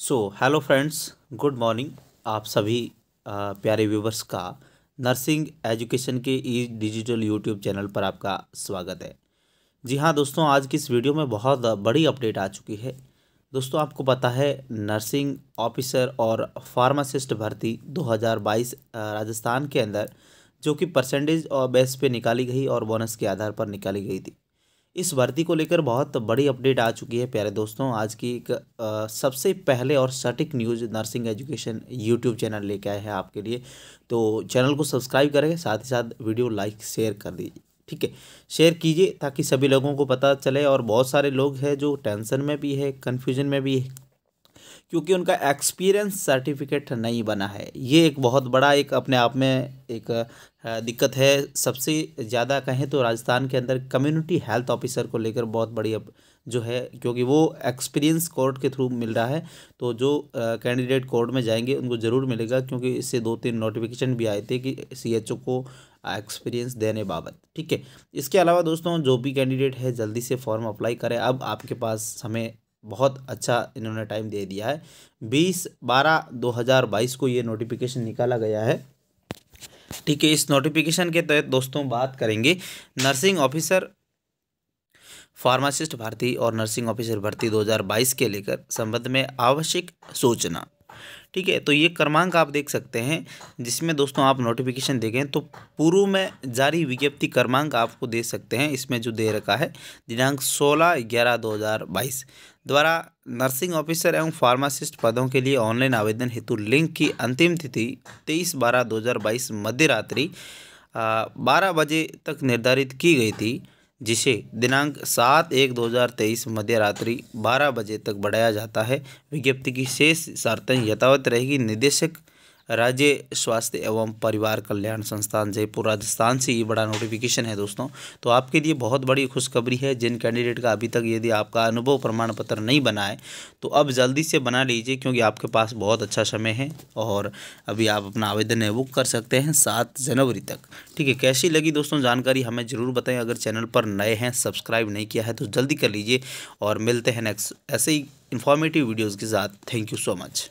सो hello friends good morning आप सभी आ, प्यारे व्यूवर्स का नर्सिंग एजुकेशन के ई डिजिटल यूट्यूब चैनल पर आपका स्वागत है जी हाँ दोस्तों आज की इस वीडियो में बहुत बड़ी अपडेट आ चुकी है दोस्तों आपको पता है नर्सिंग ऑफिसर और फार्मासिस्ट भर्ती 2022 राजस्थान के अंदर जो कि परसेंटेज और बेस पे निकाली गई और बोनस के आधार पर निकाली गई थी इस भर्ती को लेकर बहुत बड़ी अपडेट आ चुकी है प्यारे दोस्तों आज की एक आ, सबसे पहले और सटीक news nursing education YouTube channel लेके आए हैं आपके लिए तो चैनल को सब्सक्राइब करें साथ ही साथ वीडियो लाइक शेयर कर दीजिए ठीक है शेयर कीजिए ताकि सभी लोगों को पता चले और बहुत सारे लोग हैं जो टेंशन में भी है कन्फ्यूजन में भी है क्योंकि उनका एक्सपीरियंस सर्टिफिकेट नहीं बना है ये एक बहुत बड़ा एक अपने आप में एक दिक्कत है सबसे ज़्यादा कहें तो राजस्थान के अंदर कम्युनिटी हेल्थ ऑफिसर को लेकर बहुत बड़ी अब जो है क्योंकि वो एक्सपीरियंस कोर्ट के थ्रू मिल रहा है तो जो कैंडिडेट कोर्ट में जाएंगे उनको ज़रूर मिलेगा क्योंकि इससे दो तीन नोटिफिकेशन भी आए थे कि सी को एक्सपीरियंस देने बाबत ठीक है इसके अलावा दोस्तों जो भी कैंडिडेट है जल्दी से फॉर्म अप्लाई करें अब आपके पास समय बहुत अच्छा इन्होंने टाइम दे दिया है बीस बारह दो हज़ार बाईस को ये नोटिफिकेशन निकाला गया है ठीक है इस नोटिफिकेशन के तहत दोस्तों बात करेंगे नर्सिंग ऑफिसर फार्मासिस्ट भर्ती और नर्सिंग ऑफिसर भर्ती 2022 के लेकर संबंध में आवश्यक सूचना ठीक है तो ये क्रमांक आप देख सकते हैं जिसमें दोस्तों आप नोटिफिकेशन देखें तो पूर्व में जारी विज्ञप्ति क्रमांक आपको दे सकते हैं इसमें जो दे रखा है दिनांक सोलह ग्यारह दो हज़ार बाईस द्वारा नर्सिंग ऑफिसर एवं फार्मासिस्ट पदों के लिए ऑनलाइन आवेदन हेतु लिंक की अंतिम तिथि तेईस बारह दो हज़ार बाईस मध्य रात्रि बारह बजे तक निर्धारित की गई थी जिसे दिनांक सात एक दो हज़ार तेईस मध्य रात्रि बारह बजे तक बढ़ाया जाता है विज्ञप्ति की शेष शर्तें यथावत रहेगी निदेशक राज्य स्वास्थ्य एवं परिवार कल्याण संस्थान जयपुर राजस्थान से ये बड़ा नोटिफिकेशन है दोस्तों तो आपके लिए बहुत बड़ी खुशखबरी है जिन कैंडिडेट का अभी तक यदि आपका अनुभव प्रमाण पत्र नहीं बना है तो अब जल्दी से बना लीजिए क्योंकि आपके पास बहुत अच्छा समय है और अभी आप अपना आवेदन है वो कर सकते हैं सात जनवरी तक ठीक है कैसी लगी दोस्तों जानकारी हमें ज़रूर बताएं अगर चैनल पर नए हैं सब्सक्राइब नहीं किया है तो जल्दी कर लीजिए और मिलते हैं नेक्स्ट ऐसे ही इन्फॉर्मेटिव वीडियोज़ के साथ थैंक यू सो मच